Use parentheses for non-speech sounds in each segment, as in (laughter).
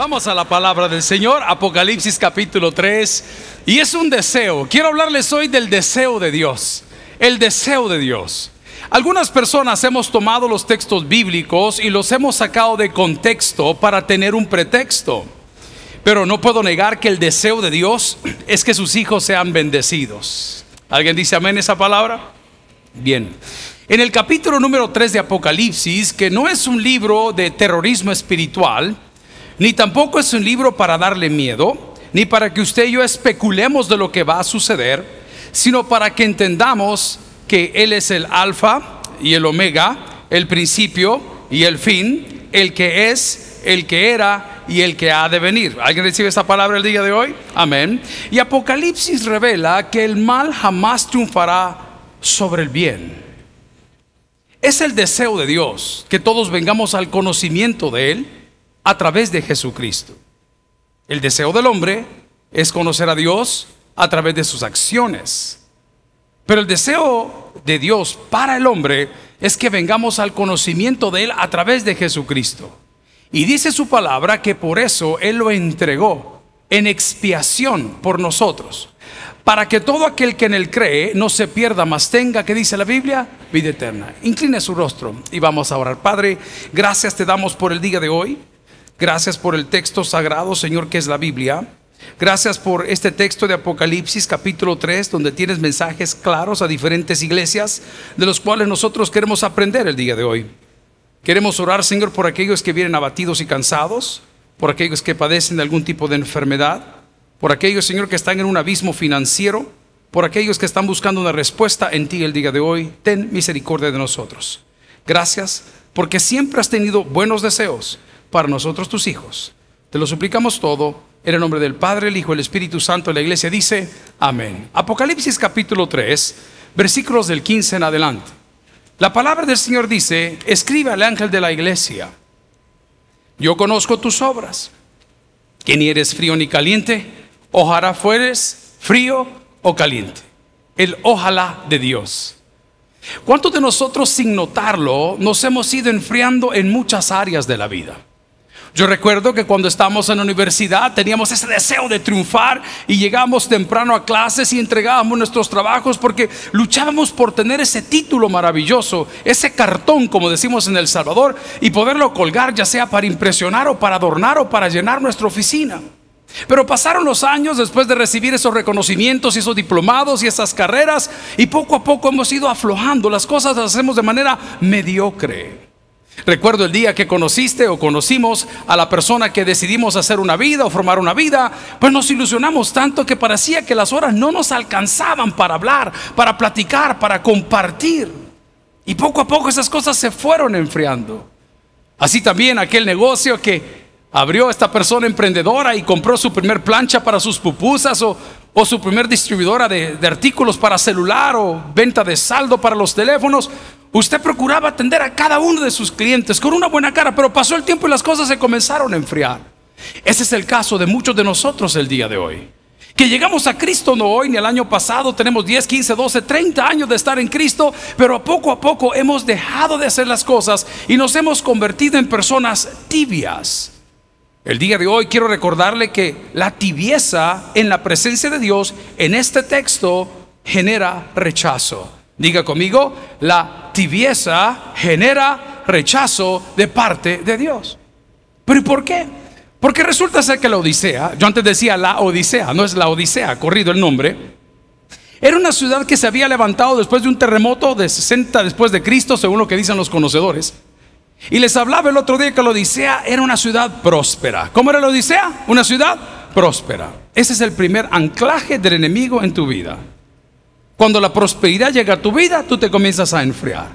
Vamos a la palabra del Señor, Apocalipsis capítulo 3. Y es un deseo. Quiero hablarles hoy del deseo de Dios. El deseo de Dios. Algunas personas hemos tomado los textos bíblicos y los hemos sacado de contexto para tener un pretexto. Pero no puedo negar que el deseo de Dios es que sus hijos sean bendecidos. ¿Alguien dice amén esa palabra? Bien. En el capítulo número 3 de Apocalipsis, que no es un libro de terrorismo espiritual, ni tampoco es un libro para darle miedo, ni para que usted y yo especulemos de lo que va a suceder, sino para que entendamos que Él es el alfa y el omega, el principio y el fin, el que es, el que era y el que ha de venir. ¿Alguien recibe esta palabra el día de hoy? Amén. Y Apocalipsis revela que el mal jamás triunfará sobre el bien. Es el deseo de Dios que todos vengamos al conocimiento de Él a través de Jesucristo. El deseo del hombre es conocer a Dios a través de sus acciones. Pero el deseo de Dios para el hombre es que vengamos al conocimiento de Él a través de Jesucristo. Y dice su palabra que por eso Él lo entregó en expiación por nosotros, para que todo aquel que en Él cree no se pierda, más tenga, que dice la Biblia, vida eterna. Incline su rostro y vamos a orar. Padre, gracias te damos por el día de hoy. Gracias por el texto sagrado, Señor, que es la Biblia. Gracias por este texto de Apocalipsis capítulo 3, donde tienes mensajes claros a diferentes iglesias, de los cuales nosotros queremos aprender el día de hoy. Queremos orar, Señor, por aquellos que vienen abatidos y cansados, por aquellos que padecen de algún tipo de enfermedad, por aquellos, Señor, que están en un abismo financiero, por aquellos que están buscando una respuesta en ti el día de hoy. Ten misericordia de nosotros. Gracias, porque siempre has tenido buenos deseos para nosotros tus hijos. Te lo suplicamos todo, en el nombre del Padre, el Hijo, el Espíritu Santo, la iglesia dice, amén. Apocalipsis capítulo 3, versículos del 15 en adelante. La palabra del Señor dice, escribe al ángel de la iglesia, yo conozco tus obras, que ni eres frío ni caliente, ojalá fueres frío o caliente. El ojalá de Dios. ¿Cuántos de nosotros sin notarlo nos hemos ido enfriando en muchas áreas de la vida? Yo recuerdo que cuando estábamos en la universidad teníamos ese deseo de triunfar y llegábamos temprano a clases y entregábamos nuestros trabajos porque luchábamos por tener ese título maravilloso, ese cartón como decimos en El Salvador y poderlo colgar ya sea para impresionar o para adornar o para llenar nuestra oficina. Pero pasaron los años después de recibir esos reconocimientos y esos diplomados y esas carreras y poco a poco hemos ido aflojando, las cosas las hacemos de manera mediocre. Recuerdo el día que conociste o conocimos a la persona que decidimos hacer una vida o formar una vida, pues nos ilusionamos tanto que parecía que las horas no nos alcanzaban para hablar, para platicar, para compartir. Y poco a poco esas cosas se fueron enfriando. Así también aquel negocio que Abrió esta persona emprendedora y compró su primer plancha para sus pupusas o, su primer distribuidora de, de artículos para celular o venta de saldo para los teléfonos. Usted procuraba atender a cada uno de sus clientes con una buena cara, pero pasó el tiempo y las cosas se comenzaron a enfriar. Ese es el caso de muchos de nosotros el día de hoy. Que llegamos a Cristo no hoy ni el año pasado, tenemos 10, 15, 12, 30 años de estar en Cristo, pero a poco a poco hemos dejado de hacer las cosas y nos hemos convertido en personas tibias, el día de hoy quiero recordarle que la tibieza en la presencia de Dios en este texto genera rechazo. Diga conmigo, la tibieza genera rechazo de parte de Dios. ¿Pero y por qué? Porque resulta ser que la Odisea, yo antes decía la Odisea, no es la Odisea, corrido el nombre, era una ciudad que se había levantado después de un terremoto de 60 después de Cristo, según lo que dicen los conocedores. Y les hablaba el otro día que la Odisea era una ciudad próspera. ¿Cómo era la Odisea? Una ciudad próspera. Ese es el primer anclaje del enemigo en tu vida. Cuando la prosperidad llega a tu vida, tú te comienzas a enfriar.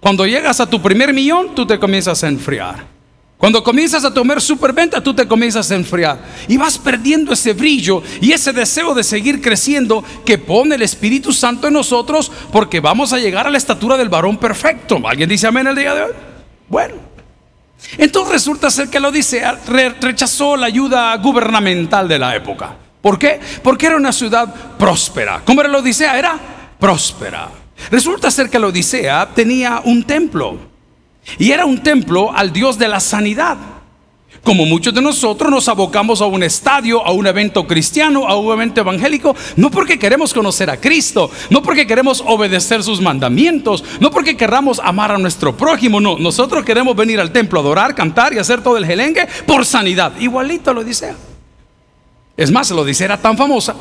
Cuando llegas a tu primer millón, tú te comienzas a enfriar. Cuando comienzas a tomar superventa, tú te comienzas a enfriar. Y vas perdiendo ese brillo y ese deseo de seguir creciendo que pone el Espíritu Santo en nosotros porque vamos a llegar a la estatura del varón perfecto. ¿Alguien dice amén el día de hoy? Bueno, entonces resulta ser que lo dice, ah, rechazó la ayuda gubernamental de la época. ¿Por qué? Porque era una ciudad próspera. ¿Cómo era la Odisea? Ah, era próspera. Resulta ser que la Odisea ah, tenía un templo. Y era un templo al dios de la sanidad. Como muchos de nosotros nos abocamos a un estadio, a un evento cristiano, a un evento evangélico, no porque queremos conocer a Cristo, no porque queremos obedecer sus mandamientos, no porque queramos amar a nuestro prójimo, no, nosotros queremos venir al templo, adorar, cantar y hacer todo el jelengue por sanidad. Igualito lo dice. Es más, lo dice, era tan famosa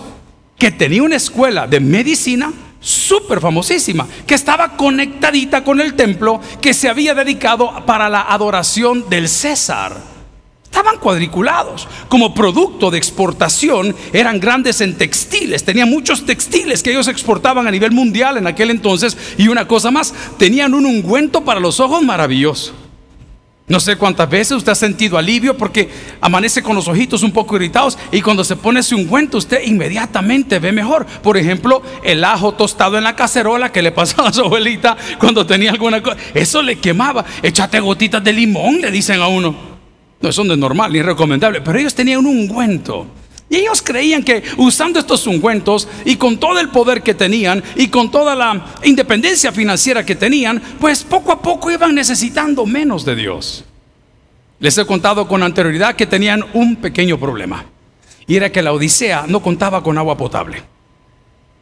que tenía una escuela de medicina súper famosísima, que estaba conectadita con el templo, que se había dedicado para la adoración del César. Estaban cuadriculados. Como producto de exportación eran grandes en textiles. Tenían muchos textiles que ellos exportaban a nivel mundial en aquel entonces. Y una cosa más, tenían un ungüento para los ojos maravilloso. No sé cuántas veces usted ha sentido alivio porque amanece con los ojitos un poco irritados y cuando se pone ese ungüento usted inmediatamente ve mejor. Por ejemplo, el ajo tostado en la cacerola que le pasaba a su abuelita cuando tenía alguna cosa. Eso le quemaba. Échate gotitas de limón, le dicen a uno. No, es de normal ni recomendable, pero ellos tenían un ungüento. Y ellos creían que usando estos ungüentos y con todo el poder que tenían y con toda la independencia financiera que tenían, pues poco a poco iban necesitando menos de Dios. Les he contado con anterioridad que tenían un pequeño problema. Y era que la Odisea no contaba con agua potable.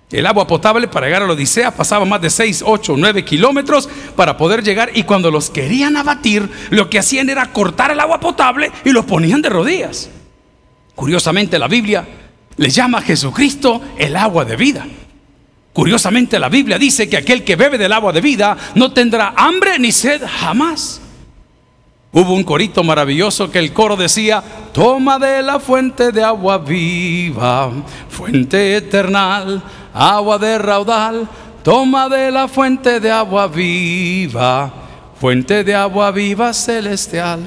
El agua potable para llegar a la Odisea pasaba más de 6, 8, 9 kilómetros para poder llegar y cuando los querían abatir, lo que hacían era cortar el agua potable y los ponían de rodillas. Curiosamente la Biblia le llama a Jesucristo el agua de vida. Curiosamente la Biblia dice que aquel que bebe del agua de vida no tendrá hambre ni sed jamás. Hubo un corito maravilloso que el coro decía, toma de la fuente de agua viva, fuente eternal agua de raudal, toma de la fuente de agua viva, fuente de agua viva celestial.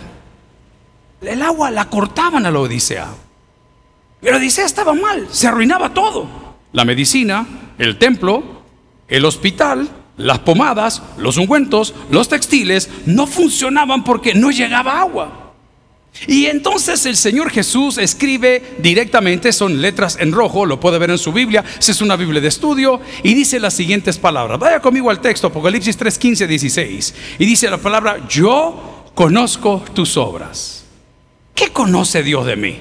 El agua la cortaban a la Odisea. Pero Odisea estaba mal, se arruinaba todo. La medicina, el templo, el hospital, las pomadas, los ungüentos, los textiles, no funcionaban porque no llegaba agua. Y entonces el Señor Jesús escribe directamente, son letras en rojo, lo puede ver en su Biblia, si es una Biblia de estudio, y dice las siguientes palabras. Vaya conmigo al texto, Apocalipsis 3, 15, 16. Y dice la palabra, yo conozco tus obras. ¿Qué conoce Dios de mí?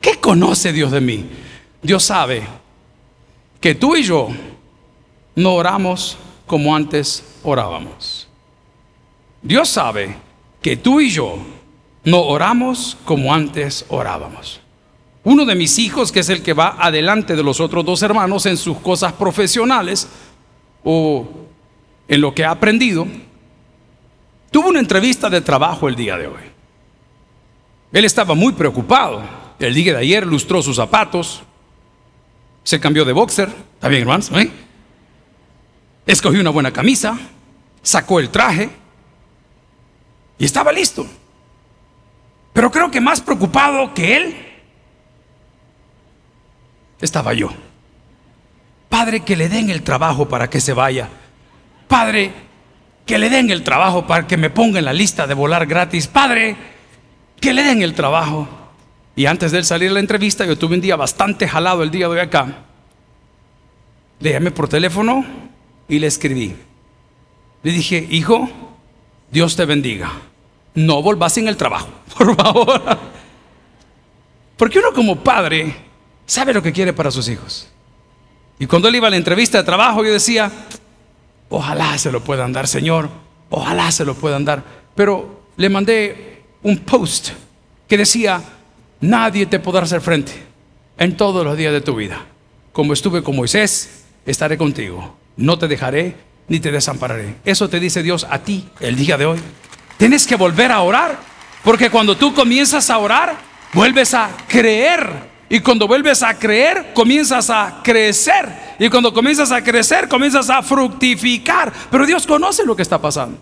¿Qué conoce Dios de mí? Dios sabe que tú y yo no oramos como antes orábamos. Dios sabe que tú y yo no oramos como antes orábamos. Uno de mis hijos, que es el que va adelante de los otros dos hermanos en sus cosas profesionales o en lo que ha aprendido, tuvo una entrevista de trabajo el día de hoy. Él estaba muy preocupado. El día de ayer lustró sus zapatos, se cambió de boxer, está bien hermanos, ¿Eh? escogió una buena camisa, sacó el traje y estaba listo. Pero creo que más preocupado que él estaba yo. Padre, que le den el trabajo para que se vaya. Padre, que le den el trabajo para que me ponga en la lista de volar gratis. Padre, que le den el trabajo. Y antes de él salir a la entrevista, yo tuve un día bastante jalado el día de hoy acá. Le llamé por teléfono y le escribí. Le dije, hijo, Dios te bendiga no volvás en el trabajo, (laughs) por favor. Porque uno como padre sabe lo que quiere para sus hijos. Y cuando él iba a la entrevista de trabajo, yo decía, ojalá se lo puedan dar, Señor, ojalá se lo puedan dar. Pero le mandé un post que decía, nadie te podrá hacer frente en todos los días de tu vida. Como estuve con Moisés, estaré contigo. No te dejaré ni te desampararé. Eso te dice Dios a ti el día de hoy. Tienes que volver a orar, porque cuando tú comienzas a orar, vuelves a creer. Y cuando vuelves a creer, comienzas a crecer. Y cuando comienzas a crecer, comienzas a fructificar. Pero Dios conoce lo que está pasando.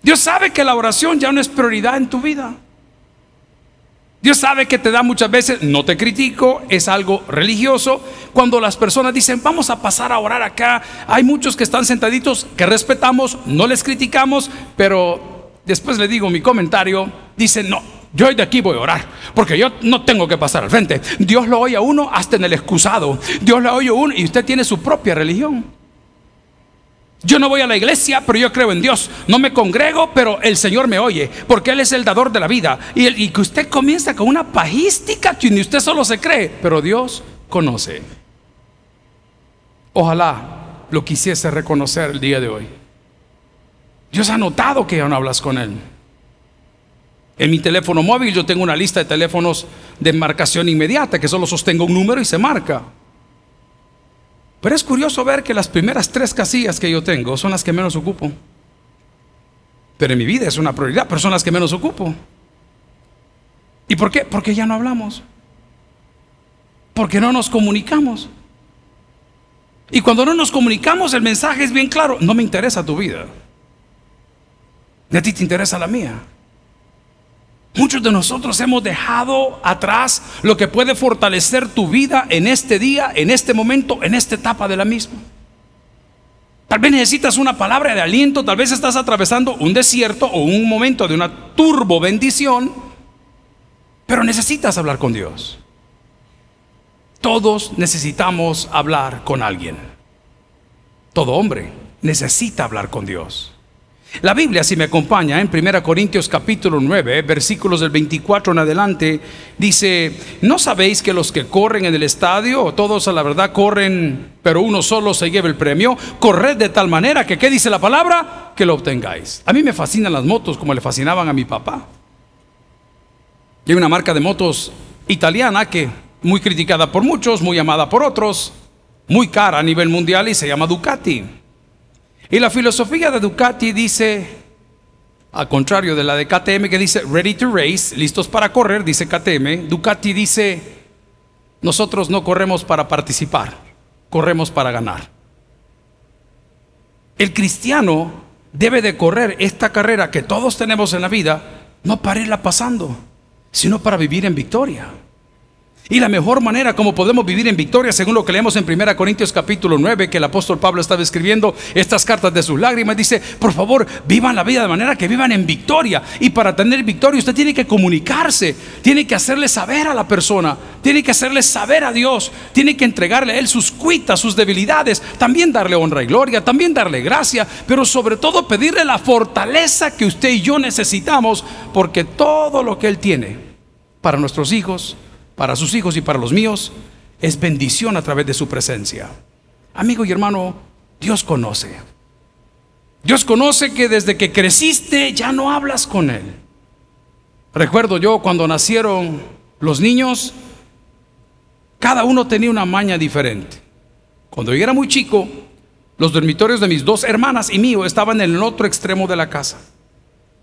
Dios sabe que la oración ya no es prioridad en tu vida. Dios sabe que te da muchas veces, no te critico, es algo religioso. Cuando las personas dicen, vamos a pasar a orar acá, hay muchos que están sentaditos, que respetamos, no les criticamos, pero después le digo mi comentario, dicen, no, yo de aquí voy a orar, porque yo no tengo que pasar al frente. Dios lo oye a uno hasta en el excusado, Dios lo oye a uno y usted tiene su propia religión. Yo no voy a la iglesia, pero yo creo en Dios. No me congrego, pero el Señor me oye, porque Él es el dador de la vida. Y, que usted comienza con una pajística que ni usted solo se cree, pero Dios conoce. Ojalá lo quisiese reconocer el día de hoy. Dios ha notado que ya no hablas con Él. En mi teléfono móvil yo tengo una lista de teléfonos de marcación inmediata, que solo sostengo un número y se marca. Pero es curioso ver que las primeras tres casillas que yo tengo son las que menos ocupo. Pero en mi vida es una prioridad, pero son las que menos ocupo. ¿Y por qué? Porque ya no hablamos. Porque no nos comunicamos. Y cuando no nos comunicamos, el mensaje es bien claro. No me interesa tu vida. De a ti te interesa la mía. Muchos de nosotros hemos dejado atrás lo que puede fortalecer tu vida en este día, en este momento, en esta etapa de la misma. Tal vez necesitas una palabra de aliento, tal vez estás atravesando un desierto o un momento de una turbo bendición, pero necesitas hablar con Dios. Todos necesitamos hablar con alguien. Todo hombre necesita hablar con Dios. La Biblia, si me acompaña, en ¿eh? 1 Corintios capítulo 9, ¿eh? versículos del 24 en adelante, dice, ¿no sabéis que los que corren en el estadio, todos a la verdad corren, pero uno solo se lleva el premio? Corred de tal manera que, ¿qué dice la palabra? Que lo obtengáis. A mí me fascinan las motos como le fascinaban a mi papá. hay una marca de motos italiana que, muy criticada por muchos, muy amada por otros, muy cara a nivel mundial y se llama Ducati. Y la filosofía de Ducati dice, al contrario de la de KTM que dice ready to race, listos para correr, dice KTM, Ducati dice, nosotros no corremos para participar, corremos para ganar. El cristiano debe de correr esta carrera que todos tenemos en la vida, no para irla pasando, sino para vivir en victoria. Y la mejor manera como podemos vivir en victoria, según lo que leemos en 1 Corintios capítulo 9, que el apóstol Pablo estaba escribiendo estas cartas de sus lágrimas, dice, por favor, vivan la vida de manera que vivan en victoria. Y para tener victoria usted tiene que comunicarse, tiene que hacerle saber a la persona, tiene que hacerle saber a Dios, tiene que entregarle a Él sus cuitas, sus debilidades, también darle honra y gloria, también darle gracia, pero sobre todo pedirle la fortaleza que usted y yo necesitamos, porque todo lo que Él tiene para nuestros hijos, para sus hijos y para los míos, es bendición a través de su presencia. Amigo y hermano, Dios conoce. Dios conoce que desde que creciste ya no hablas con Él. Recuerdo yo cuando nacieron los niños, cada uno tenía una maña diferente. Cuando yo era muy chico, los dormitorios de mis dos hermanas y mío estaban en el otro extremo de la casa.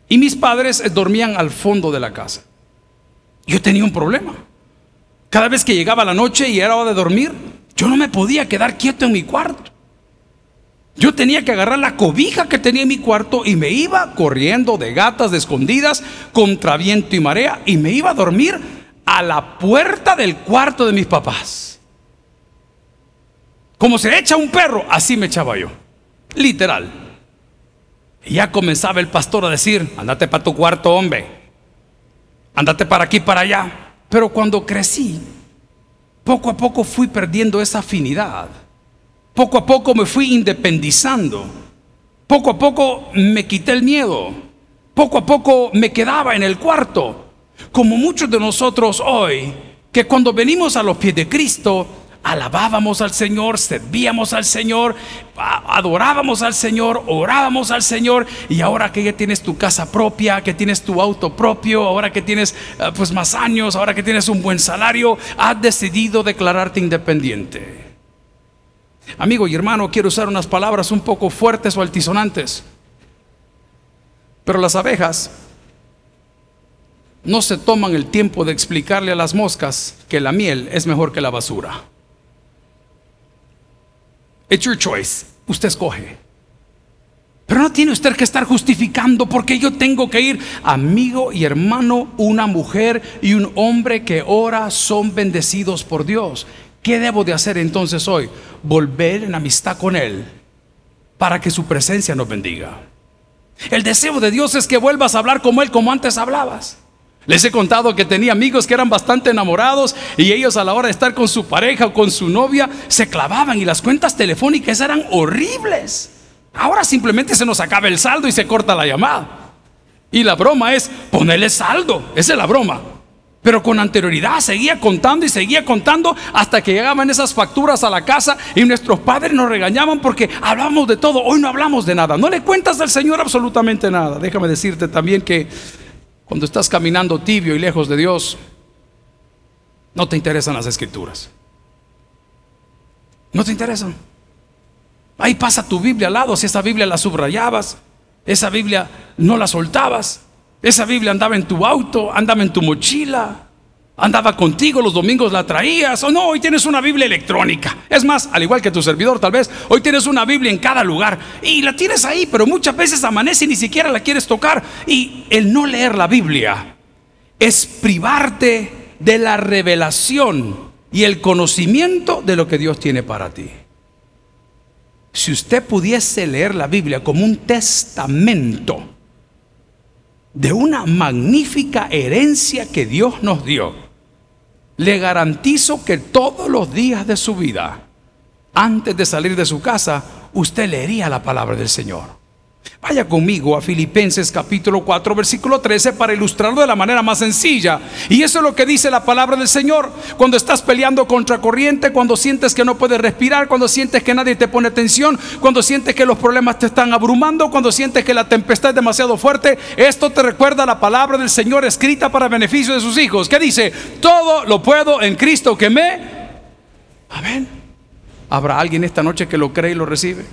Y mis padres eh, dormían al fondo de la casa. Yo tenía un problema. Cada vez que llegaba la noche y era hora de dormir, yo no me podía quedar quieto en mi cuarto. Yo tenía que agarrar la cobija que tenía en mi cuarto y me iba corriendo de gatas, de escondidas, contra viento y marea, y me iba a dormir a la puerta del cuarto de mis papás. Como se echa un perro, así me echaba yo. Literal. Y ya comenzaba el pastor a decir, andate para tu cuarto, hombre. Andate para aquí, para allá. Pero cuando crecí, poco a poco fui perdiendo esa afinidad. Poco a poco me fui independizando. Poco a poco me quité el miedo. Poco a poco me quedaba en el cuarto. Como muchos de nosotros hoy, que cuando venimos a los pies de Cristo, alabábamos al Señor, servíamos al Señor, adorábamos al Señor, orábamos al Señor y ahora que ya tienes tu casa propia, que tienes tu auto propio, ahora que tienes eh, pues más años, ahora que tienes un buen salario, has decidido declararte independiente. Amigo y hermano, quiero usar unas palabras un poco fuertes o altisonantes, pero las abejas no se toman el tiempo de explicarle a las moscas que la miel es mejor que la basura. It's your choice. Usted escoge. Pero no tiene usted que estar justificando porque yo tengo que ir. Amigo y hermano, una mujer y un hombre que ahora son bendecidos por Dios. ¿Qué debo de hacer entonces hoy? Volver en amistad con Él para que su presencia nos bendiga. El deseo de Dios es que vuelvas a hablar como Él, como antes hablabas. Les he contado que tenía amigos que eran bastante enamorados y ellos a la hora de estar con su pareja o con su novia se clavaban y las cuentas telefónicas eran horribles. Ahora simplemente se nos acaba el saldo y se corta la llamada. Y la broma es ponerle saldo, esa es la broma. Pero con anterioridad seguía contando y seguía contando hasta que llegaban esas facturas a la casa y nuestros padres nos regañaban porque hablamos de todo, hoy no hablamos de nada. No le cuentas al Señor absolutamente nada. Déjame decirte también que cuando estás caminando tibio y lejos de Dios, no te interesan las escrituras. No te interesan. Ahí pasa tu Biblia al lado, si esa Biblia la subrayabas, esa Biblia no la soltabas, esa Biblia andaba en tu auto, andaba en tu mochila, andaba contigo los domingos, la traías, o no, hoy tienes una Biblia electrónica. Es más, al igual que tu servidor tal vez, hoy tienes una Biblia en cada lugar y la tienes ahí, pero muchas veces amanece y ni siquiera la quieres tocar. Y el no leer la Biblia es privarte de la revelación y el conocimiento de lo que Dios tiene para ti. Si usted pudiese leer la Biblia como un testamento, de una magnífica herencia que Dios nos dio. Le garantizo que todos los días de su vida, antes de salir de su casa, usted leería la palabra del Señor. Vaya conmigo a Filipenses capítulo 4, versículo 13 para ilustrarlo de la manera más sencilla. Y eso es lo que dice la palabra del Señor. Cuando estás peleando contra corriente, cuando sientes que no puedes respirar, cuando sientes que nadie te pone atención, cuando sientes que los problemas te están abrumando, cuando sientes que la tempestad es demasiado fuerte, esto te recuerda la palabra del Señor escrita para beneficio de sus hijos, que dice, todo lo puedo en Cristo que me... Amén. ¿Habrá alguien esta noche que lo cree y lo recibe?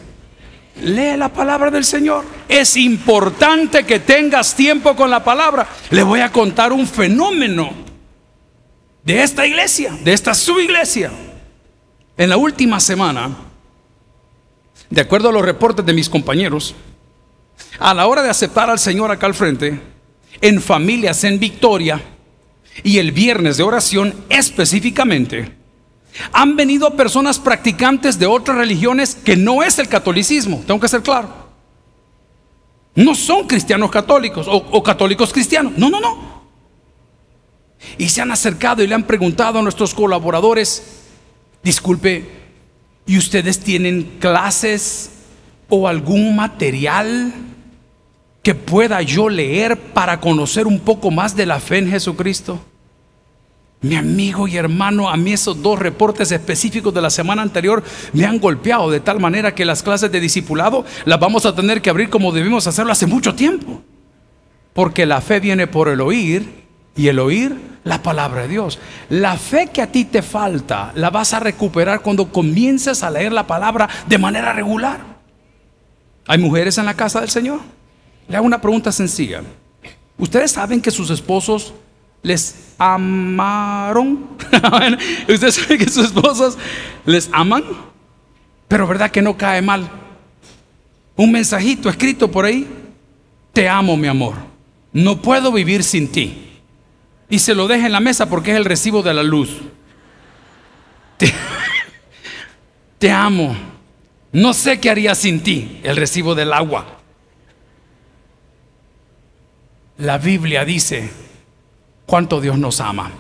Lee la palabra del Señor. Es importante que tengas tiempo con la palabra. Le voy a contar un fenómeno de esta iglesia, de esta subiglesia. En la última semana, de acuerdo a los reportes de mis compañeros, a la hora de aceptar al Señor acá al frente, en familias en victoria y el viernes de oración específicamente, han venido personas practicantes de otras religiones que no es el catolicismo, tengo que ser claro. No son cristianos católicos o, católicos cristianos, no, no, no. Y se han acercado y le han preguntado a nuestros colaboradores, disculpe, ¿y ustedes tienen clases o algún material que pueda yo leer para conocer un poco más de la fe en Jesucristo? Mi amigo y hermano, a mí esos dos reportes específicos de la semana anterior me han golpeado de tal manera que las clases de discipulado las vamos a tener que abrir como debimos hacerlo hace mucho tiempo. Porque la fe viene por el oír y el oír la palabra de Dios. La fe que a ti te falta la vas a recuperar cuando comiences a leer la palabra de manera regular. ¿Hay mujeres en la casa del Señor? Le hago una pregunta sencilla. ¿Ustedes saben que sus esposos les amaron. (laughs) Usted sabe que sus esposas les aman, pero verdad que no cae mal. Un mensajito escrito por ahí, te amo mi amor, no puedo vivir sin ti. Y se lo deja en la mesa porque es el recibo de la luz. Te, (laughs) te amo, no sé qué haría sin ti, el recibo del agua. La Biblia dice cuánto Dios nos ama.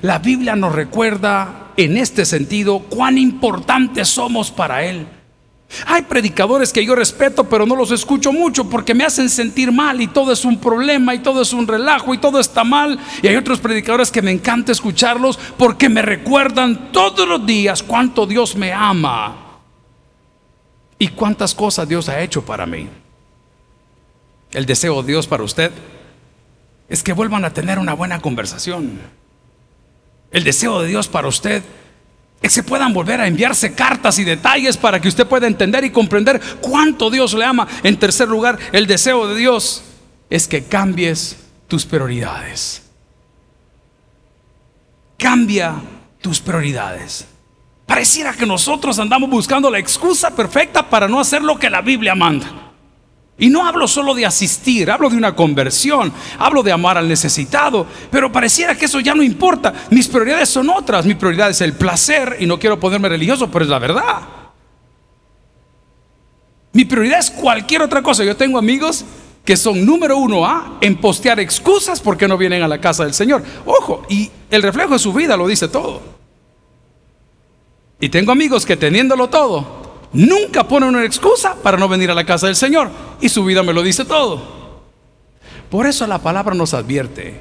La Biblia nos recuerda en este sentido cuán importantes somos para Él. Hay predicadores que yo respeto, pero no los escucho mucho porque me hacen sentir mal y todo es un problema y todo es un relajo y todo está mal. Y hay otros predicadores que me encanta escucharlos porque me recuerdan todos los días cuánto Dios me ama y cuántas cosas Dios ha hecho para mí. El deseo de Dios para usted es que vuelvan a tener una buena conversación. El deseo de Dios para usted es que puedan volver a enviarse cartas y detalles para que usted pueda entender y comprender cuánto Dios le ama. En tercer lugar, el deseo de Dios es que cambies tus prioridades. Cambia tus prioridades. Pareciera que nosotros andamos buscando la excusa perfecta para no hacer lo que la Biblia manda. Y no hablo solo de asistir, hablo de una conversión, hablo de amar al necesitado, pero pareciera que eso ya no importa. Mis prioridades son otras, mi prioridad es el placer y no quiero ponerme religioso, pero es la verdad. Mi prioridad es cualquier otra cosa. Yo tengo amigos que son número uno A ¿ah? en postear excusas porque no vienen a la casa del Señor. Ojo, y el reflejo de su vida lo dice todo. Y tengo amigos que teniéndolo todo, Nunca pone una excusa para no venir a la casa del Señor. Y su vida me lo dice todo. Por eso la palabra nos advierte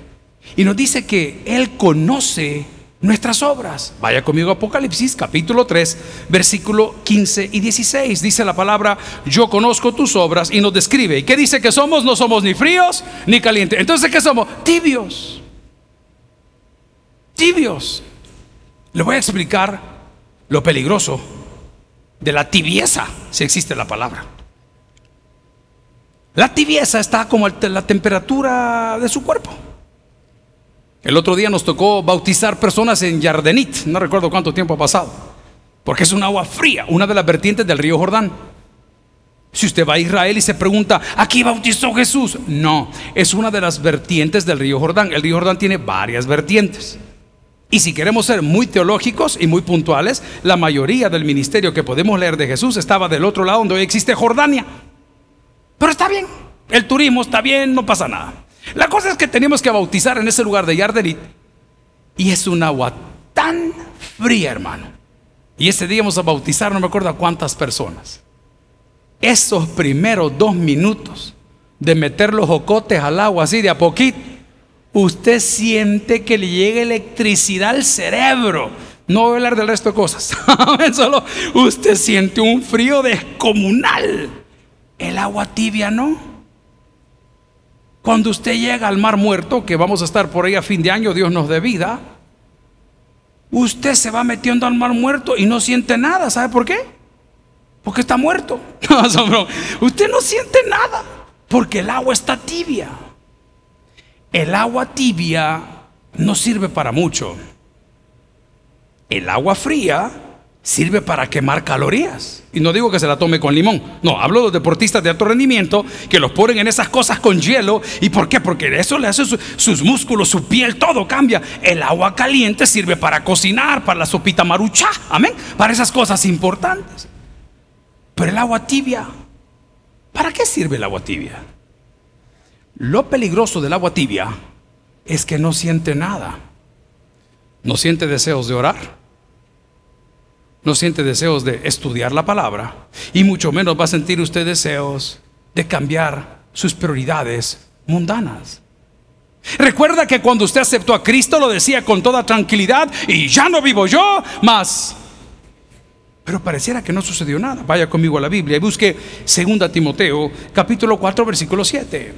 y nos dice que Él conoce nuestras obras. Vaya conmigo a Apocalipsis capítulo 3, versículo 15 y 16. Dice la palabra, yo conozco tus obras y nos describe. ¿Y qué dice que somos? No somos ni fríos ni calientes. Entonces, ¿qué somos? Tibios. Tibios. Le voy a explicar lo peligroso de la tibieza, si existe la palabra. La tibieza está como la temperatura de su cuerpo. El otro día nos tocó bautizar personas en Yardenit, no recuerdo cuánto tiempo ha pasado, porque es un agua fría, una de las vertientes del río Jordán. Si usted va a Israel y se pregunta, ¿aquí bautizó Jesús? No, es una de las vertientes del río Jordán. El río Jordán tiene varias vertientes. Y si queremos ser muy teológicos y muy puntuales, la mayoría del ministerio que podemos leer de Jesús estaba del otro lado donde hoy existe Jordania. Pero está bien, el turismo está bien, no pasa nada. La cosa es que tenemos que bautizar en ese lugar de Yarderit. Y es un agua tan fría, hermano. Y ese día vamos a bautizar, no me acuerdo a cuántas personas. Esos primeros dos minutos de meter los jocotes al agua así de a poquito usted siente que le llega electricidad al cerebro. No voy a hablar del resto de cosas. (laughs) Solo usted siente un frío descomunal. El agua tibia, ¿no? Cuando usted llega al mar muerto, que vamos a estar por ahí a fin de año, Dios nos dé vida, usted se va metiendo al mar muerto y no siente nada. ¿Sabe por qué? Porque está muerto. (laughs) usted no siente nada porque el agua está tibia el agua tibia no sirve para mucho. El agua fría sirve para quemar calorías. Y no digo que se la tome con limón. No, hablo de los deportistas de alto rendimiento que los ponen en esas cosas con hielo. ¿Y por qué? Porque eso le hace sus músculos, su piel, todo cambia. El agua caliente sirve para cocinar, para la sopita marucha. Amén. Para esas cosas importantes. Pero el agua tibia, ¿para qué sirve el agua tibia? Lo peligroso del agua tibia es que no siente nada. No siente deseos de orar. No siente deseos de estudiar la palabra. Y mucho menos va a sentir usted deseos de cambiar sus prioridades mundanas. Recuerda que cuando usted aceptó a Cristo lo decía con toda tranquilidad y ya no vivo yo, más. Pero pareciera que no sucedió nada. Vaya conmigo a la Biblia y busque 2 Timoteo capítulo 4 versículo 7.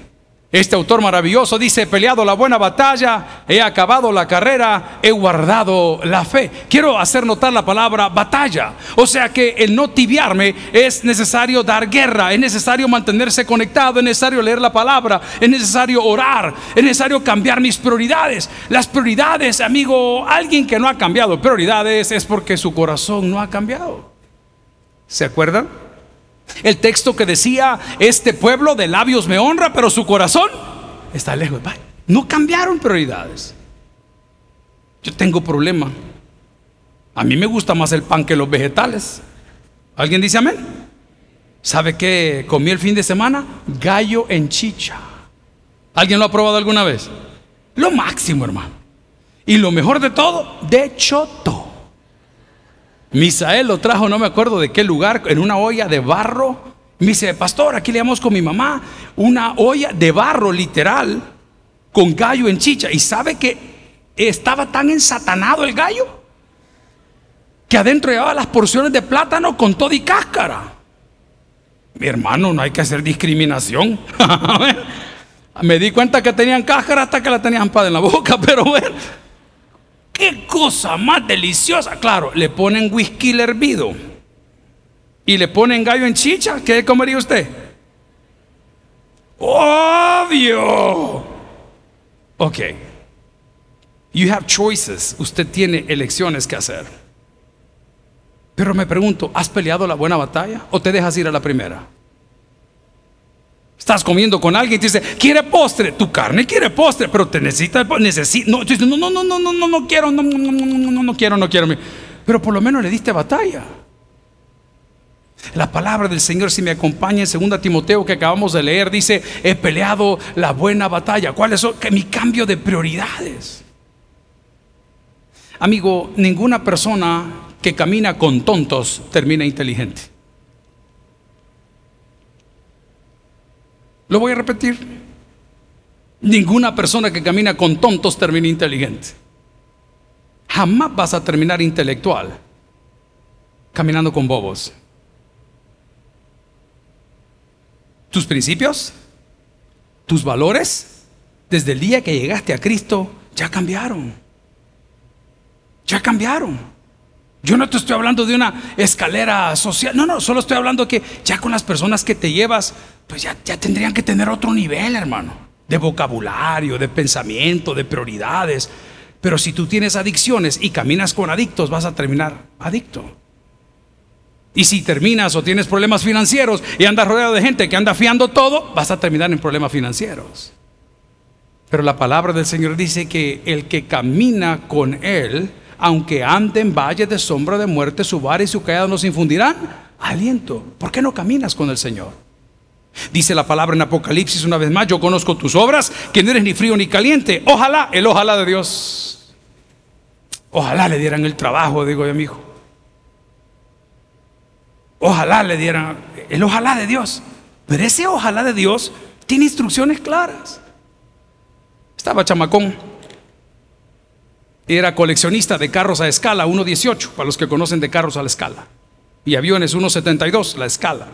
Este autor maravilloso dice, he peleado la buena batalla, he acabado la carrera, he guardado la fe. Quiero hacer notar la palabra batalla. O sea que el no tibiarme es necesario dar guerra, es necesario mantenerse conectado, es necesario leer la palabra, es necesario orar, es necesario cambiar mis prioridades. Las prioridades, amigo, alguien que no ha cambiado prioridades es porque su corazón no ha cambiado. ¿Se acuerdan? El texto que decía, este pueblo de labios me honra, pero su corazón está lejos. No cambiaron prioridades. Yo tengo problema. A mí me gusta más el pan que los vegetales. ¿Alguien dice amén? ¿Sabe qué comí el fin de semana? Gallo en chicha. ¿Alguien lo ha probado alguna vez? Lo máximo, hermano. Y lo mejor de todo, de choto. Misael lo trajo, no me acuerdo de qué lugar, en una olla de barro. Me dice, pastor, aquí le con mi mamá una olla de barro, literal, con gallo en chicha. Y sabe que estaba tan ensatanado el gallo que adentro llevaba las porciones de plátano con todo y cáscara. Mi hermano, no hay que hacer discriminación. (laughs) Me di cuenta que tenían cáscara hasta que la tenían para en la boca, (laughs) pero ver qué cosa más deliciosa. Claro, le ponen whisky hervido y le ponen gallo en chicha. ¿Qué comería usted? Obvio. Ok. You have choices. Usted tiene elecciones que hacer. Pero me pregunto, ¿has peleado la buena batalla o te dejas ir a la primera? Estás comiendo con alguien y te dice, quiere postre, tu carne quiere postre, pero te necesita, necesita, no, no, no, no, no, no, no quiero, no, no, no, no, no quiero, no quiero. Pero por lo menos le diste batalla. La palabra del Señor, si me acompaña en 2 Timoteo que acabamos de leer, dice, he peleado la buena batalla. ¿Cuál es mi cambio de prioridades? Amigo, ninguna persona que camina con tontos termina inteligente. Lo voy a repetir. Ninguna persona que camina con tontos termina inteligente. Jamás vas a terminar intelectual caminando con bobos. Tus principios, tus valores, desde el día que llegaste a Cristo, ya cambiaron. Ya cambiaron. Yo no te estoy hablando de una escalera social, no, no, solo estoy hablando que ya con las personas que te llevas, pues ya, ya tendrían que tener otro nivel, hermano, de vocabulario, de pensamiento, de prioridades. Pero si tú tienes adicciones y caminas con adictos, vas a terminar adicto. Y si terminas o tienes problemas financieros y andas rodeado de gente que anda fiando todo, vas a terminar en problemas financieros. Pero la palabra del Señor dice que el que camina con Él, aunque ande en valle de sombra de muerte, su vara y su caída nos infundirán aliento. ¿Por qué no caminas con el Señor? Dice la palabra en Apocalipsis una vez más, yo conozco tus obras, que no eres ni frío ni caliente. Ojalá, el ojalá de Dios. Ojalá le dieran el trabajo, digo yo, mi hijo. Ojalá le dieran el ojalá de Dios. Pero ese ojalá de Dios tiene instrucciones claras. Estaba chamacón era coleccionista de carros a escala 1.18, para los que conocen de carros a la escala. Y aviones 1.72, la escala.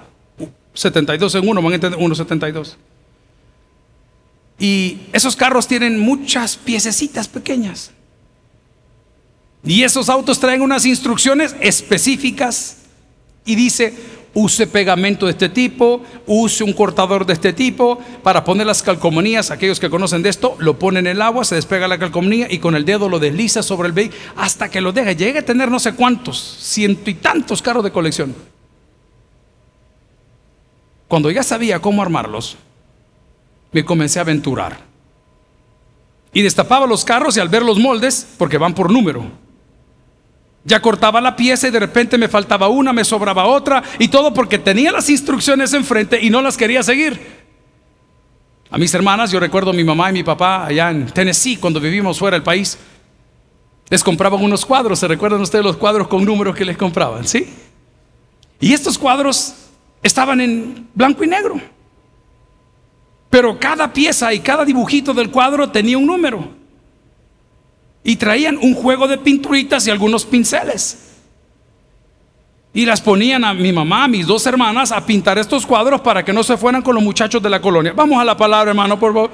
72 uh, en uno, van a entender 1.72. Y esos carros tienen muchas piececitas pequeñas. Y esos autos traen unas instrucciones específicas y dice, use pegamento de este tipo, use un cortador de este tipo para poner las calcomanías. Aquellos que conocen de esto, lo ponen en el agua, se despega la calcomanía y con el dedo lo desliza sobre el vehículo hasta que lo deje. llegue a tener no sé cuántos, ciento y tantos carros de colección. Cuando ya sabía cómo armarlos, me comencé a aventurar. Y destapaba los carros y al ver los moldes, porque van por número, ya cortaba la pieza y de repente me faltaba una, me sobraba otra y todo porque tenía las instrucciones enfrente y no las quería seguir. A mis hermanas, yo recuerdo a mi mamá y mi papá allá en Tennessee cuando vivimos fuera del país, les compraban unos cuadros, ¿se recuerdan ustedes los cuadros con números que les compraban? ¿Sí? Y estos cuadros estaban en blanco y negro. Pero cada pieza y cada dibujito del cuadro tenía un número. Y traían un juego de pinturitas y algunos pinceles. Y las ponían a mi mamá, a mis dos hermanas, a pintar estos cuadros para que no se fueran con los muchachos de la colonia. Vamos a la palabra, hermano, por favor.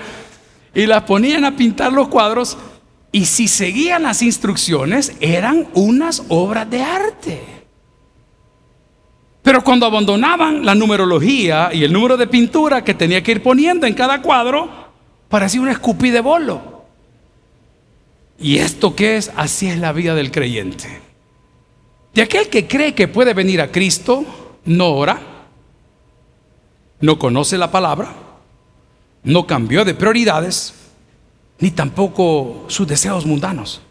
Y las ponían a pintar los cuadros. Y si seguían las instrucciones, eran unas obras de arte. Pero cuando abandonaban la numerología y el número de pintura que tenía que ir poniendo en cada cuadro, parecía un escupí de bolo. ¿Y esto qué es? Así es la vida del creyente. De aquel que cree que puede venir a Cristo, no ora, no conoce la palabra, no cambió de prioridades, ni tampoco sus deseos mundanos.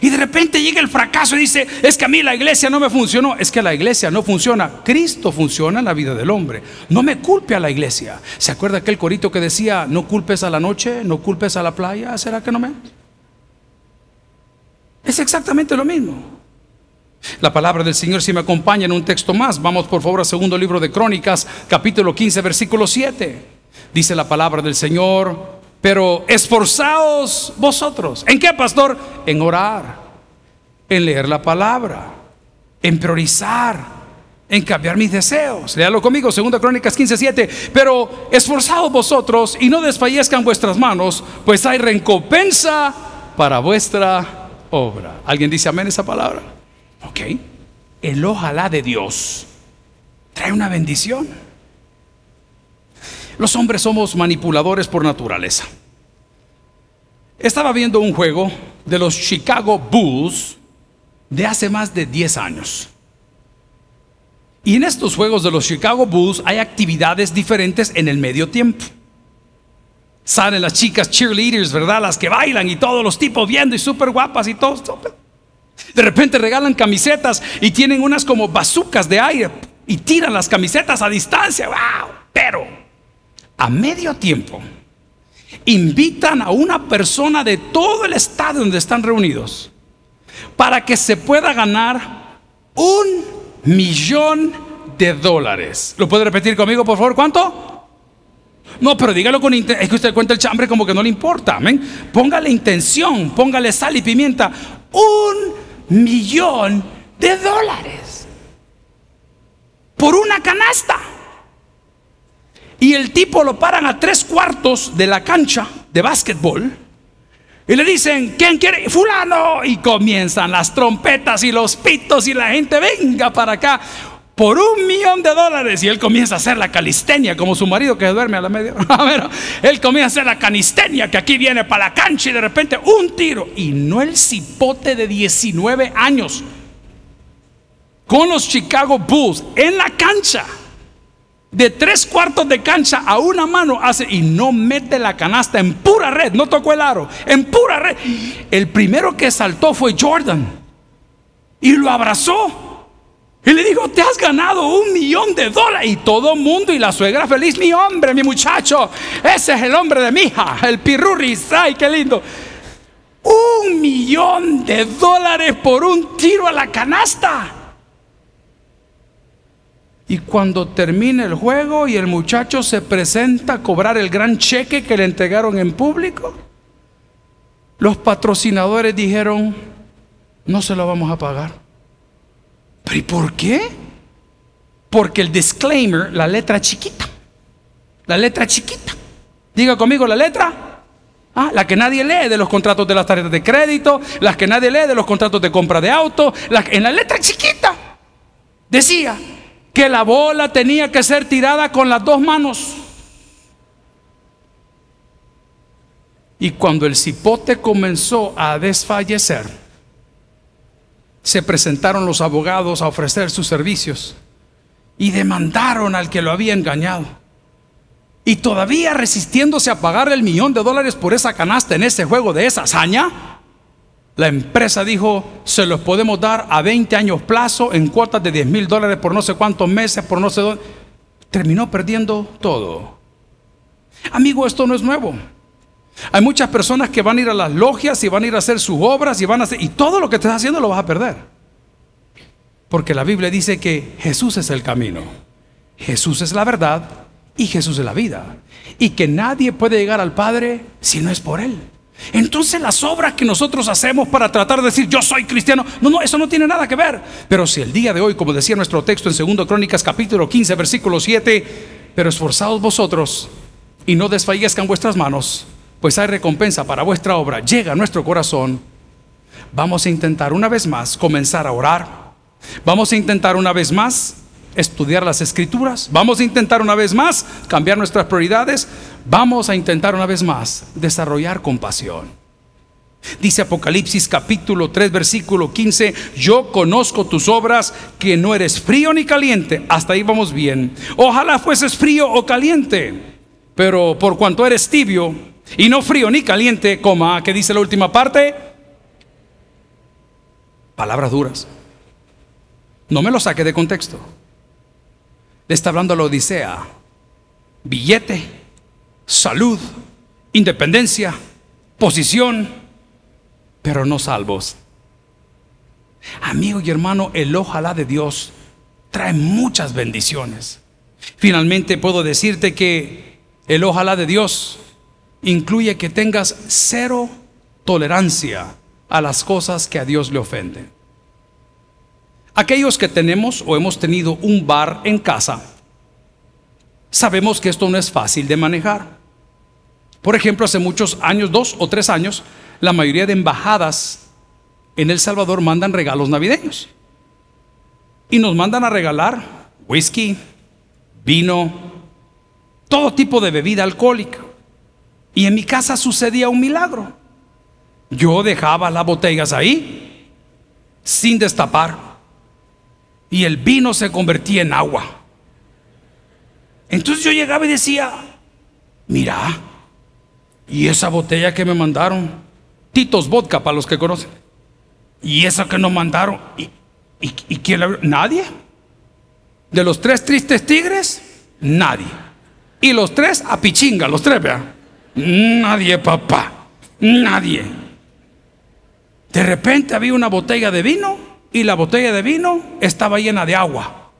Y de repente llega el fracaso y dice, es que a mí la iglesia no me funcionó, es que la iglesia no funciona, Cristo funciona en la vida del hombre, no me culpe a la iglesia. ¿Se acuerda aquel corito que decía, no culpes a la noche, no culpes a la playa, será que no me... Es exactamente lo mismo. La palabra del Señor si me acompaña en un texto más. Vamos por favor al segundo libro de Crónicas, capítulo 15, versículo 7. Dice la palabra del Señor, pero esforzaos vosotros. ¿En qué, pastor? En orar, en leer la palabra, en priorizar, en cambiar mis deseos. Léalo conmigo, segunda Crónicas 15, 7. Pero esforzaos vosotros y no desfallezcan vuestras manos, pues hay recompensa para vuestra obra. ¿Alguien dice amén esa palabra? Ok. El ojalá de Dios trae una bendición. Los hombres somos manipuladores por naturaleza. Estaba viendo un juego de los Chicago Bulls de hace más de 10 años. Y en estos juegos de los Chicago Bulls hay actividades diferentes en el medio tiempo. Salen las chicas cheerleaders, ¿verdad? Las que bailan y todos los tipos viendo y súper guapas y todo. De repente regalan camisetas y tienen unas como bazucas de aire y tiran las camisetas a distancia. ¡Wow! Pero a medio tiempo invitan a una persona de todo el estado donde están reunidos para que se pueda ganar un millón de dólares. ¿Lo puede repetir conmigo, por favor? ¿Cuánto? No, pero dígalo con intención. Es que usted cuenta el chambre como que no le importa. Amén. Póngale intención, póngale sal y pimienta. Un millón de dólares por una canasta. Y el tipo lo paran a tres cuartos de la cancha de básquetbol. Y le dicen, ¿quién quiere? Fulano. Y comienzan las trompetas y los pitos y la gente, venga para acá por un millón de dólares. Y él comienza a hacer la calistenia, como su marido que duerme a la media hora. (laughs) él comienza a hacer la calistenia, que aquí viene para la cancha y de repente un tiro. Y no el cipote de 19 años. Con los Chicago Bulls en la cancha. De tres cuartos de cancha a una mano hace y no mete la canasta en pura red, no tocó el aro, en pura red. El primero que saltó fue Jordan y lo abrazó. Y le digo, te has ganado un millón de dólares. Y todo el mundo y la suegra feliz, mi hombre, mi muchacho. Ese es el hombre de mi hija, el pirurris. Ay, qué lindo. Un millón de dólares por un tiro a la canasta. Y cuando termina el juego y el muchacho se presenta a cobrar el gran cheque que le entregaron en público, los patrocinadores dijeron, no se lo vamos a pagar. ¿Pero y por qué? Porque el disclaimer, la letra chiquita, la letra chiquita. Diga conmigo la letra. Ah, la que nadie lee de los contratos de las tarjetas de crédito, las que nadie lee de los contratos de compra de auto, en la letra chiquita decía que la bola tenía que ser tirada con las dos manos. Y cuando el cipote comenzó a desfallecer, se presentaron los abogados a ofrecer sus servicios y demandaron al que lo había engañado. Y todavía resistiéndose a pagar el millón de dólares por esa canasta en ese juego de esa hazaña, la empresa dijo, se los podemos dar a 20 años plazo en cuotas de 10 mil dólares por no sé cuántos meses, por no sé dónde. Terminó perdiendo todo. Amigo, esto no es nuevo. Hay muchas personas que van a ir a las logias y van a ir a hacer sus obras y van a hacer, y todo lo que estás haciendo lo vas a perder. Porque la Biblia dice que Jesús es el camino, Jesús es la verdad y Jesús es la vida. Y que nadie puede llegar al Padre si no es por Él. Entonces las obras que nosotros hacemos para tratar de decir yo soy cristiano, no, no, eso no tiene nada que ver. Pero si el día de hoy, como decía nuestro texto en 2 Crónicas capítulo 15 versículo 7, pero esforzados vosotros y no desfallezcan vuestras manos, pues hay recompensa para vuestra obra, llega a nuestro corazón, vamos a intentar una vez más comenzar a orar, vamos a intentar una vez más estudiar las escrituras, vamos a intentar una vez más cambiar nuestras prioridades, vamos a intentar una vez más desarrollar compasión. Dice Apocalipsis capítulo 3 versículo 15, yo conozco tus obras que no eres frío ni caliente, hasta ahí vamos bien. Ojalá fueses frío o caliente, pero por cuanto eres tibio, y no frío ni caliente, coma, que dice la última parte. Palabras duras. No me lo saque de contexto. está hablando la Odisea. Billete, salud, independencia, posición, pero no salvos. Amigo y hermano, el ojalá de Dios trae muchas bendiciones. Finalmente puedo decirte que el ojalá de Dios incluye que tengas cero tolerancia a las cosas que a Dios le ofenden. Aquellos que tenemos o hemos tenido un bar en casa, sabemos que esto no es fácil de manejar. Por ejemplo, hace muchos años, dos o tres años, la mayoría de embajadas en El Salvador mandan regalos navideños. Y nos mandan a regalar whisky, vino, todo tipo de bebida alcohólica. Y en mi casa sucedía un milagro. Yo dejaba las botellas ahí sin destapar. Y el vino se convertía en agua. Entonces yo llegaba y decía, mira, y esa botella que me mandaron, Titos Vodka para los que conocen, y esa que nos mandaron, ¿y, y, quién la Nadie. De los tres tristes tigres, nadie. Y los tres a pichinga, los tres, vea. Nadie, papá. Nadie. De repente había una botella de vino y la botella de vino estaba llena de agua.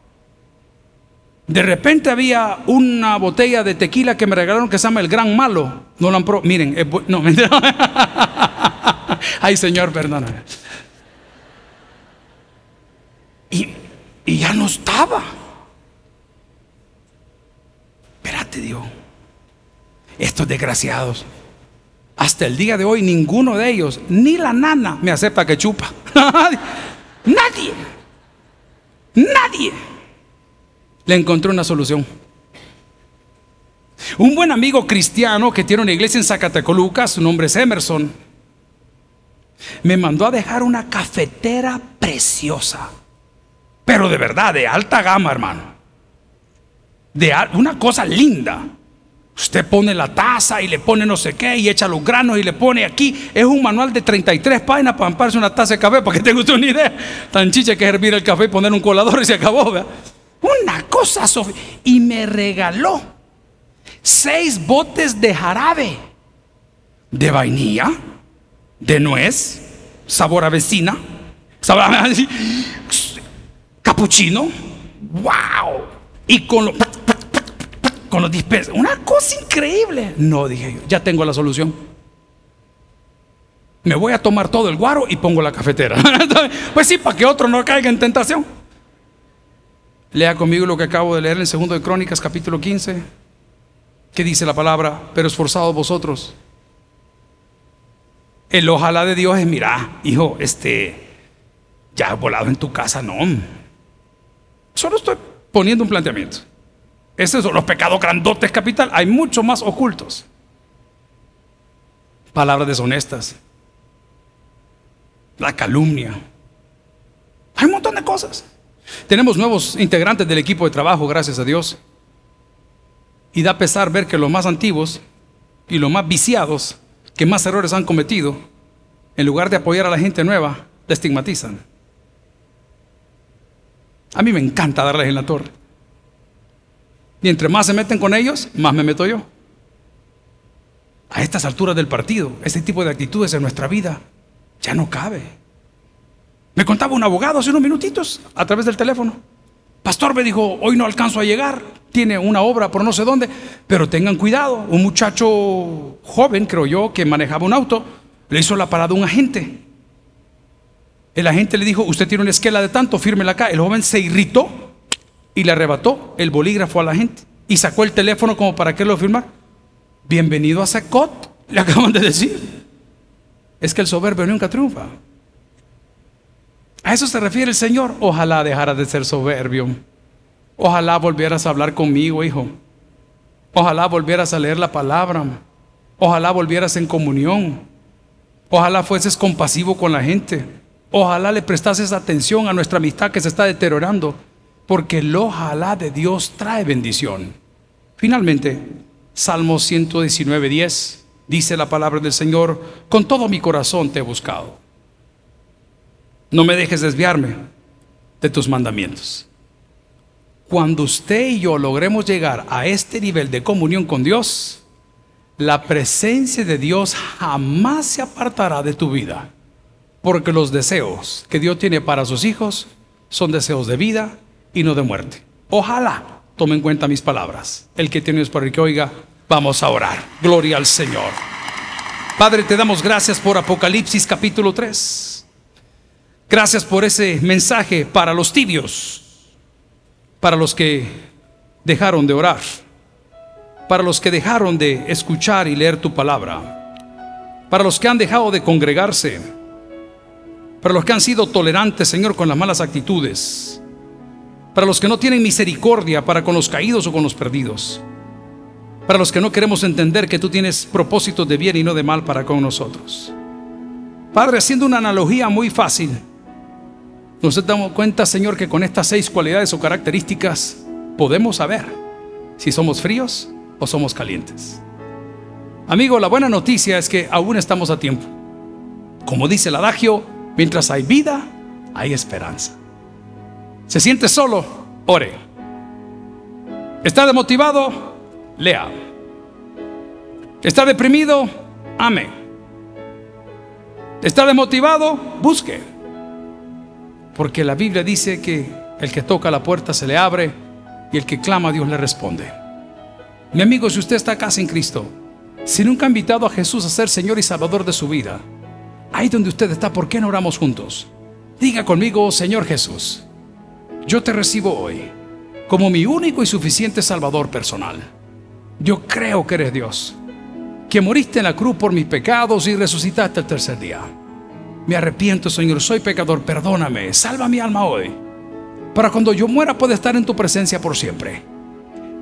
De repente había una botella de tequila que me regalaron que se llama el Gran Malo. No lo han Miren, no, (laughs) Ay, señor, perdóname. Y, y ya no estaba. Espérate, Dios. Estos desgraciados. Hasta el día de hoy ninguno de ellos, ni la nana, me acepta que chupa. (laughs) Nadie. Nadie. Le encontró una solución. Un buen amigo cristiano que tiene una iglesia en Zacatecoluca, su nombre es Emerson, me mandó a dejar una cafetera preciosa. Pero de verdad, de alta gama, hermano. De una cosa linda. Usted pone la taza y le pone no sé qué y echa los granos y le pone aquí. Es un manual de 33 páginas para amparse una taza de café, para que tenga usted una idea. Tan chicha que hervir el café y poner un colador y se acabó. ¿verdad? Una cosa, Sofía. Y me regaló seis botes de jarabe, de vainilla, de nuez, sabor a vecina, sabor a... (laughs) capuchino. ¡Wow! Y con lo con los dispersos. Una cosa increíble. No, dije yo, ya tengo la solución. Me voy a tomar todo el guaro y pongo la cafetera. (laughs) pues sí, para que otro no caiga en tentación. Lea conmigo lo que acabo de leer en segundo de Crónicas, capítulo 15, que dice la palabra, pero esforzados vosotros. El ojalá de Dios es, mira, hijo, este, ya has volado en tu casa, no. Solo estoy poniendo un planteamiento. Esos son los pecados grandotes capital. Hay mucho más ocultos. Palabras deshonestas. La calumnia. Hay un montón de cosas. Tenemos nuevos integrantes del equipo de trabajo, gracias a Dios. Y da pesar ver que los más antiguos y los más viciados, que más errores han cometido, en lugar de apoyar a la gente nueva, la estigmatizan. A mí me encanta darles en la torre. Y entre más se meten con ellos, más me meto yo. A estas alturas del partido, este tipo de actitudes en nuestra vida ya no cabe. Me contaba un abogado hace unos minutitos a través del teléfono. Pastor me dijo, hoy no alcanzo a llegar, tiene una obra por no sé dónde, pero tengan cuidado. Un muchacho joven, creo yo, que manejaba un auto, le hizo la parada a un agente. El agente le dijo, usted tiene una esquela de tanto, fírmela acá. El joven se irritó y le arrebató el bolígrafo a la gente y sacó el teléfono como para que lo firmara. Bienvenido a Sacot, le acaban de decir. Es que el soberbio nunca triunfa. A eso se refiere el Señor. Ojalá dejara de ser soberbio. Ojalá volvieras a hablar conmigo, hijo. Ojalá volvieras a leer la palabra. Ojalá volvieras en comunión. Ojalá fueses compasivo con la gente. Ojalá le prestases atención a nuestra amistad que se está deteriorando porque el ojalá de Dios trae bendición. Finalmente, Salmo 119, 10, dice la palabra del Señor, con todo mi corazón te he buscado. No me dejes desviarme de tus mandamientos. Cuando usted y yo logremos llegar a este nivel de comunión con Dios, la presencia de Dios jamás se apartará de tu vida, porque los deseos que Dios tiene para sus hijos son deseos de vida, y no de muerte. Ojalá tome en cuenta mis palabras. El que tiene es para el que oiga, vamos a orar. Gloria al Señor. Padre, te damos gracias por Apocalipsis capítulo 3. Gracias por ese mensaje para los tibios, para los que dejaron de orar, para los que dejaron de escuchar y leer tu palabra, para los que han dejado de congregarse, para los que han sido tolerantes, Señor, con las malas actitudes, para los que no tienen misericordia para con los caídos o con los perdidos, para los que no queremos entender que tú tienes propósitos de bien y no de mal para con nosotros. Padre, haciendo una analogía muy fácil, nos damos cuenta, Señor, que con estas seis cualidades o características podemos saber si somos fríos o somos calientes. Amigo, la buena noticia es que aún estamos a tiempo. Como dice el adagio, mientras hay vida, hay esperanza. ¿Se siente solo? Ore. ¿Está demotivado? Lea. ¿Está deprimido? Ame. ¿Está demotivado? Busque. Porque la Biblia dice que el que toca la puerta se le abre y el que clama a Dios le responde. Mi amigo, si usted está acá sin Cristo, si nunca ha invitado a Jesús a ser Señor y Salvador de su vida, ahí donde usted está, ¿por qué no oramos juntos? Diga conmigo, oh, Señor Jesús, yo te recibo hoy como mi único y suficiente Salvador personal. Yo creo que eres Dios, que moriste en la cruz por mis pecados y resucitaste el tercer día. Me arrepiento, Señor, soy pecador, perdóname, salva mi alma hoy, para cuando yo muera pueda estar en tu presencia por siempre.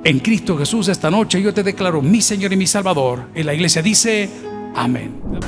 En Cristo Jesús esta noche yo te declaro mi Señor y mi Salvador. En la iglesia dice, amén.